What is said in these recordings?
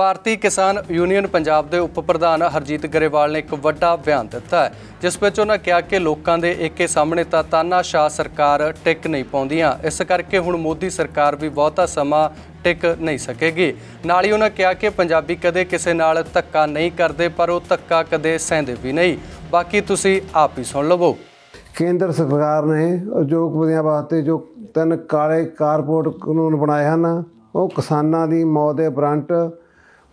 ਭਾਰਤੀ ਕਿਸਾਨ ਯੂਨੀਅਨ ਪੰਜਾਬ ਦੇ ਉਪ ਪ੍ਰਧਾਨ ਹਰਜੀਤ ਗਰੇਵਾਲ ਨੇ ਇੱਕ ਵੱਡਾ ਬਿਆਨ ਦਿੱਤਾ ਹੈ ਜਿਸ ਵਿੱਚ ਉਹਨਾਂ ਕਿਹਾ ਕਿ ਲੋਕਾਂ ਦੇ ਏਕੇ ਸਾਹਮਣੇ ਤਾਂ ਤਾਨਾਸ਼ਾਹ ਸਰਕਾਰ ਟਿਕ ਨਹੀਂ ਪਾਉਂਦੀਆਂ ਇਸ ਕਰਕੇ ਹੁਣ ਮੋਦੀ ਸਰਕਾਰ ਵੀ ਬਹੁਤਾ ਸਮਾਂ ਟਿਕ ਨਹੀਂ ਸਕੇਗੀ ਨਾਲ ਹੀ ਉਹਨਾਂ ਕਿਹਾ ਕਿ ਪੰਜਾਬੀ ਕਦੇ ਕਿਸੇ ਨਾਲ ਧੱਕਾ ਨਹੀਂ ਕਰਦੇ ਪਰ ਉਹ ਧੱਕਾ ਕਦੇ ਸਹਿੰਦੇ ਵੀ ਨਹੀਂ ਬਾਕੀ ਤੁਸੀਂ ਆਪ ਹੀ ਸੁਣ ਲਵੋ ਕੇਂਦਰ ਸਰਕਾਰ ਨੇ ਉਦਯੋਗਪਤੀਆਂ ਵਾਸਤੇ ਜੋ ਤਿੰਨ ਕਾਲੇ ਕਾਰਪੋਰੇਟ ਕਾਨੂੰਨ ਬਣਾਏ ਹਨ ਉਹ ਕਿਸਾਨਾਂ ਦੀ ਮੌਤ ਦੇ ਬਰੰਟ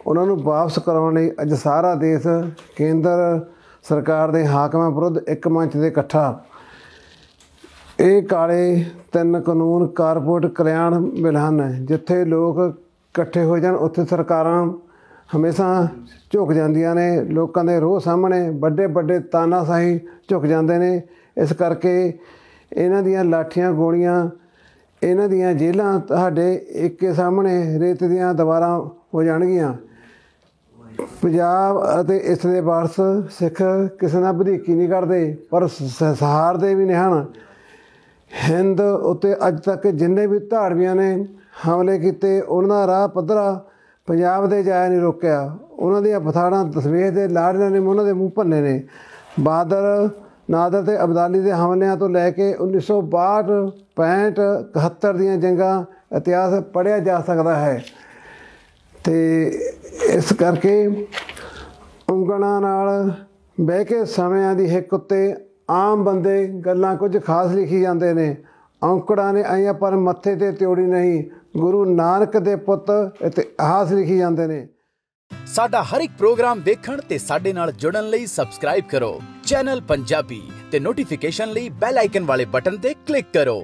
ਉਹਨਾਂ ਨੂੰ ਵਾਪਸ ਕਰਾਉਣ ਲਈ ਅੱਜ ਸਾਰਾ ਦੇਸ਼ ਕੇਂਦਰ ਸਰਕਾਰ ਦੇ ਹਾਕਮਾਂ ਵਿਰੁੱਧ ਇੱਕ ਮੰਚ ਤੇ ਇਕੱਠਾ ਇਹ ਕਾਲੇ ਤਿੰਨ ਕਾਨੂੰਨ ਕਾਰਪੋਰੇਟ ਕਲਿਆਣ ਬਿਲ ਹਨ ਜਿੱਥੇ ਲੋਕ ਇਕੱਠੇ ਹੋ ਜਾਣ ਉੱਥੇ ਸਰਕਾਰਾਂ ਹਮੇਸ਼ਾ ਝੁਕ ਜਾਂਦੀਆਂ ਨੇ ਲੋਕਾਂ ਦੇ ਰੋਹ ਸਾਹਮਣੇ ਵੱਡੇ ਵੱਡੇ ਤਾਨਾਸ਼ਾਹੀ ਝੁਕ ਜਾਂਦੇ ਨੇ ਇਸ ਕਰਕੇ ਇਹਨਾਂ ਦੀਆਂ ਲਾਠੀਆਂ ਗੋਲੀਆਂ ਇਹਨਾਂ ਦੀਆਂ ਜੇਲਾਂ ਤੁਹਾਡੇ ਇੱਕੇ ਸਾਹਮਣੇ ਰੇਤ ਦੀਆਂ ਦੀਵਾਰਾਂ ਹੋ ਜਾਣਗੀਆਂ ਪੰਜਾਬ ਅਤੇ ਇਸ ਦੇ ਵਾਰਸ ਸਿੱਖ ਕਿਸੇ ਨਾਲ ਵਧੀਕੀ ਨਹੀਂ ਕਰਦੇ ਪਰ ਸੰਸਾਰ ਦੇ ਵੀ ਨਹੀਂ ਹਨ ਹਿੰਦ ਉਤੇ ਅੱਜ ਤੱਕ ਜਿੰਨੇ ਵੀ ਧਾੜਵੀਆਂ ਨੇ ਹਮਲੇ ਕੀਤੇ ਉਹਨਾਂ ਦਾ ਰਾਹ ਪੱਧਰਾ ਪੰਜਾਬ ਦੇ ਜਾਇਆ ਨਹੀਂ ਰੋਕਿਆ ਉਹਨਾਂ ਦੀਆਂ ਪਥਾੜਾਂ ਤਸਵੀਰ ਦੇ ਲਾੜਿਆਂ ਨੇ ਉਹਨਾਂ ਦੇ ਮੂੰਹ ਭੰਨੇ ਨੇ ਬਾਦਰ ਨਾਦਰ ਤੇ ਅਬਦਾਲੀ ਦੇ ਹਮਲਿਆਂ ਤੋਂ ਲੈ ਕੇ 1962 65 71 ਦੀਆਂ ਜੰਗਾਂ ਇਤਿਹਾਸ ਪੜਿਆ ਜਾ ਸਕਦਾ ਹੈ ਤੇ ਇਸ ਕਰਕੇ ਉਂਗਣਾ ਨਾਲ ਬਹਿ ਕੇ ਸਮਿਆਂ ਦੀ ਹਿੱਕ ਉੱਤੇ ਆਮ ਬੰਦੇ ਗੱਲਾਂ ਕੁਝ ਖਾਸ ਲਿਖੀ ਜਾਂਦੇ ਨੇ ਔਂਕੜਾਂ ਨੇ ਆਈਆਂ ਪਰ ਮੱਥੇ ਤੇ ਤਿਉੜੀ ਨਹੀਂ ਗੁਰੂ ਨਾਨਕ ਦੇ ਪੁੱਤ ਇਤਿਹਾਸ ਲਿਖੀ ਜਾਂਦੇ ਨੇ ਸਾਡਾ ਹਰ ਇੱਕ ਪ੍ਰੋਗਰਾਮ ਦੇਖਣ ਤੇ ਸਾਡੇ ਨਾਲ ਜੁੜਨ ਲਈ ਸਬਸਕ੍ਰਾਈਬ ਕਰੋ ਚੈਨਲ ਪੰਜਾਬੀ ਤੇ ਨੋਟੀਫਿਕੇਸ਼ਨ ਲਈ ਬੈਲ ਆਈਕਨ ਵਾਲੇ ਬਟਨ ਤੇ ਕਲਿੱਕ ਕਰੋ